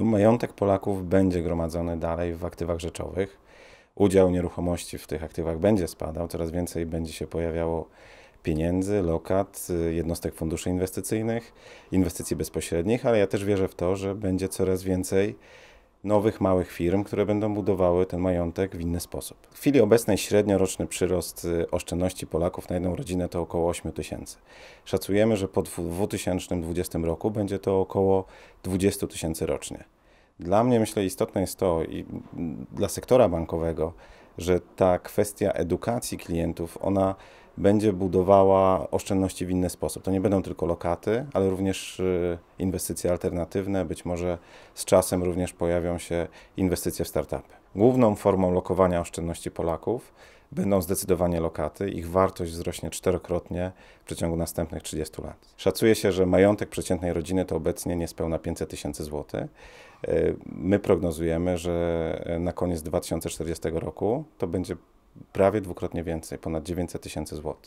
Majątek Polaków będzie gromadzony dalej w aktywach rzeczowych. Udział nieruchomości w tych aktywach będzie spadał, coraz więcej będzie się pojawiało pieniędzy, lokat, jednostek funduszy inwestycyjnych, inwestycji bezpośrednich, ale ja też wierzę w to, że będzie coraz więcej nowych małych firm, które będą budowały ten majątek w inny sposób. W chwili obecnej średnioroczny przyrost y, oszczędności Polaków na jedną rodzinę to około 8 tysięcy. Szacujemy, że po 2020 roku będzie to około 20 tysięcy rocznie. Dla mnie myślę istotne jest to i dla sektora bankowego, że ta kwestia edukacji klientów, ona będzie budowała oszczędności w inny sposób. To nie będą tylko lokaty, ale również y, inwestycje alternatywne, być może z czasem również pojawią się inwestycje w startupy. Główną formą lokowania oszczędności Polaków będą zdecydowanie lokaty. Ich wartość wzrośnie czterokrotnie w przeciągu następnych 30 lat. Szacuje się, że majątek przeciętnej rodziny to obecnie niespełna 500 tysięcy złotych. My prognozujemy, że na koniec 2040 roku to będzie prawie dwukrotnie więcej, ponad 900 tysięcy złotych.